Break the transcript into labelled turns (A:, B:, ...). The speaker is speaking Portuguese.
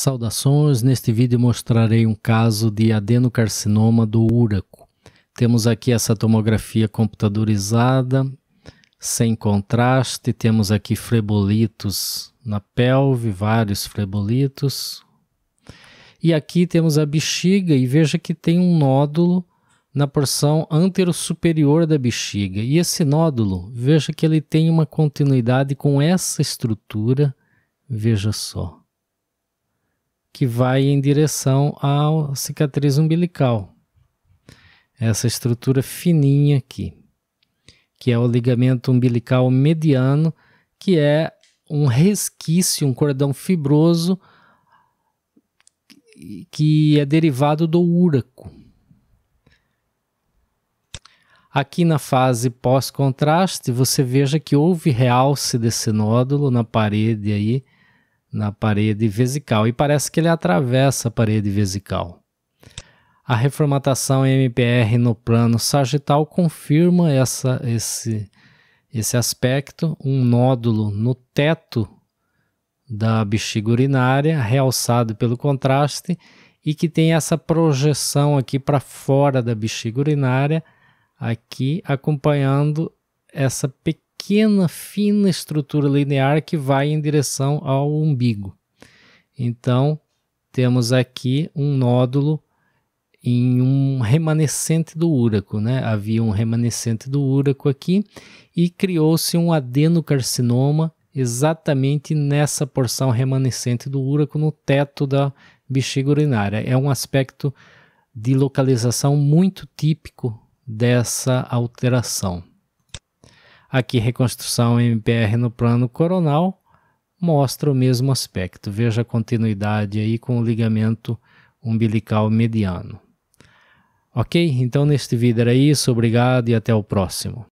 A: Saudações! Neste vídeo mostrarei um caso de adenocarcinoma do úraco. Temos aqui essa tomografia computadorizada, sem contraste, temos aqui frebolitos na pelve, vários frebolitos. E aqui temos a bexiga e veja que tem um nódulo na porção anterosuperior da bexiga. E esse nódulo, veja que ele tem uma continuidade com essa estrutura, veja só que vai em direção à cicatriz umbilical. Essa estrutura fininha aqui, que é o ligamento umbilical mediano, que é um resquício, um cordão fibroso que é derivado do úraco. Aqui na fase pós-contraste, você veja que houve realce desse nódulo na parede aí, na parede vesical e parece que ele atravessa a parede vesical. A reformatação MPR no plano sagital confirma essa, esse, esse aspecto, um nódulo no teto da bexiga urinária, realçado pelo contraste, e que tem essa projeção aqui para fora da bexiga urinária, aqui acompanhando essa pequena pequena, fina estrutura linear que vai em direção ao umbigo. Então, temos aqui um nódulo em um remanescente do úraco, né? Havia um remanescente do úraco aqui e criou-se um adenocarcinoma exatamente nessa porção remanescente do úraco no teto da bexiga urinária. É um aspecto de localização muito típico dessa alteração. Aqui, reconstrução MPR no plano coronal mostra o mesmo aspecto. Veja a continuidade aí com o ligamento umbilical mediano. Ok? Então, neste vídeo era isso. Obrigado e até o próximo.